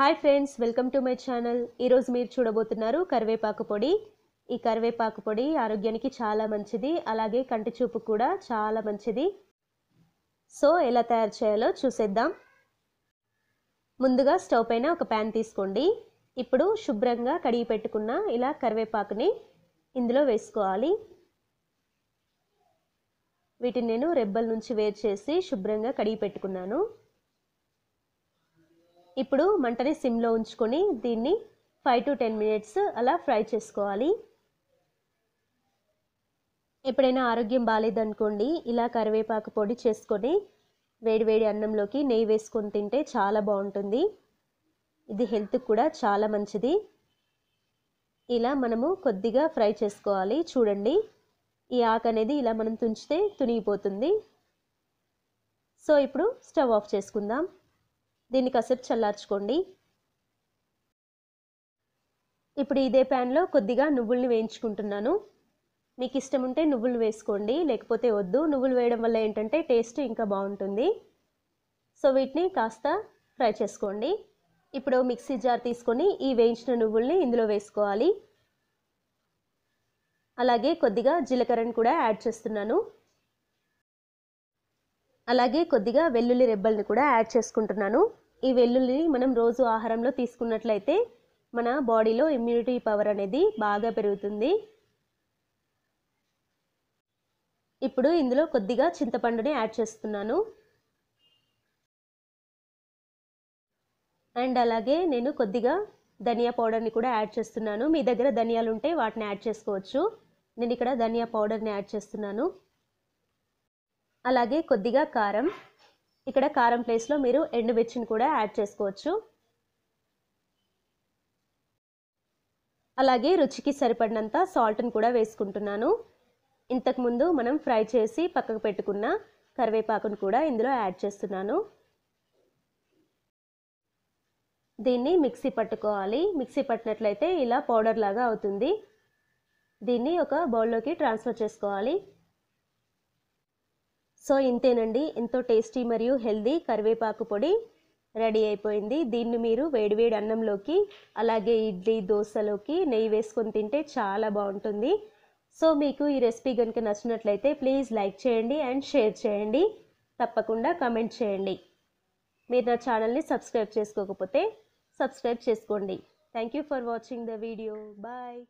hi friends welcome to my channel ఈరోజు మీరు చూడబోతున్నారు కరివేపాకు పొడి ఈ కరివేపాకు పొడి ఆరోగ్యానికి చాలా మంచిది అలాగే కంటి చూపు కూడా చాలా మంచిది సో ఎలా తయారు చేయాలో చూసేద్దాం ముందుగా స్టవ్ పైన ఒక ప్యాన్ తీసుకోండి ఇప్పుడు శుభ్రంగా కడిగి పెట్టుకున్న ఇలా కరివేపాకుని ఇందులో వేసుకోవాలి వీటిని నేను రెబ్బల నుంచి వేరు చేసి శుభ్రంగా కడిగి పెట్టుకున్నాను ఇప్పుడు మంటని సిమ్లో ఉంచుకొని దీన్ని ఫైవ్ టు టెన్ మినిట్స్ అలా ఫ్రై చేసుకోవాలి ఎప్పుడైనా ఆరోగ్యం బాగాలేదనుకోండి ఇలా కరివేపాకు పొడి చేసుకొని వేడివేడి అన్నంలోకి నెయ్యి వేసుకొని తింటే చాలా బాగుంటుంది ఇది హెల్త్కి కూడా చాలా మంచిది ఇలా మనము కొద్దిగా ఫ్రై చేసుకోవాలి చూడండి ఈ ఆకు అనేది ఇలా మనం తుంచితే తునిగిపోతుంది సో ఇప్పుడు స్టవ్ ఆఫ్ చేసుకుందాం దీన్ని కాసేపు చల్లార్చుకోండి ఇప్పుడు ఇదే ప్యాన్లో కొద్దిగా నువ్వుల్ని వేయించుకుంటున్నాను మీకు ఇష్టం ఉంటే నువ్వులు వేసుకోండి లేకపోతే వద్దు నువ్వులు వేయడం వల్ల ఏంటంటే టేస్ట్ ఇంకా బాగుంటుంది సో వీటిని కాస్త ఫ్రై చేసుకోండి ఇప్పుడు మిక్సీ జార్ తీసుకొని ఈ వేయించిన నువ్వుల్ని ఇందులో వేసుకోవాలి అలాగే కొద్దిగా జీలకర్రను కూడా యాడ్ చేస్తున్నాను అలాగే కొద్దిగా వెల్లుల్లి రెబ్బల్ని కూడా యాడ్ చేసుకుంటున్నాను ఈ వెల్లుల్లిని మనం రోజు ఆహారంలో తీసుకున్నట్లయితే మన బాడీలో ఇమ్యూనిటీ పవర్ అనేది బాగా పెరుగుతుంది ఇప్పుడు ఇందులో కొద్దిగా చింతపండుని యాడ్ చేస్తున్నాను అండ్ అలాగే నేను కొద్దిగా ధనియా పౌడర్ని కూడా యాడ్ చేస్తున్నాను మీ దగ్గర ధనియాలు ఉంటే వాటిని యాడ్ చేసుకోవచ్చు నేను ఇక్కడ ధనియా పౌడర్ని యాడ్ చేస్తున్నాను అలాగే కొద్దిగా కారం ఇక్కడ కారం ప్లేస్లో మీరు ఎండుమిర్చిని కూడా యాడ్ చేసుకోవచ్చు అలాగే రుచికి సరిపడినంత సాల్ట్ని కూడా వేసుకుంటున్నాను ఇంతకుముందు మనం ఫ్రై చేసి పక్కకు పెట్టుకున్న కరివేపాకును కూడా ఇందులో యాడ్ చేస్తున్నాను దీన్ని మిక్సీ పట్టుకోవాలి మిక్సీ పట్టినట్లయితే ఇలా పౌడర్ లాగా అవుతుంది దీన్ని ఒక బౌల్లోకి ట్రాన్స్ఫర్ చేసుకోవాలి సో ఇంతేనండి ఎంతో టేస్టీ మరియు హెల్దీ కరివేపాకు పొడి రెడీ అయిపోయింది దీన్ని మీరు వేడివేడి అన్నంలోకి అలాగే ఇడ్లీ దోశలోకి నెయ్యి వేసుకొని తింటే చాలా బాగుంటుంది సో మీకు ఈ రెసిపీ కనుక నచ్చినట్లయితే ప్లీజ్ లైక్ చేయండి అండ్ షేర్ చేయండి తప్పకుండా కమెంట్ చేయండి మీరు నా ఛానల్ని సబ్స్క్రైబ్ చేసుకోకపోతే సబ్స్క్రైబ్ చేసుకోండి thank you for watching the video bye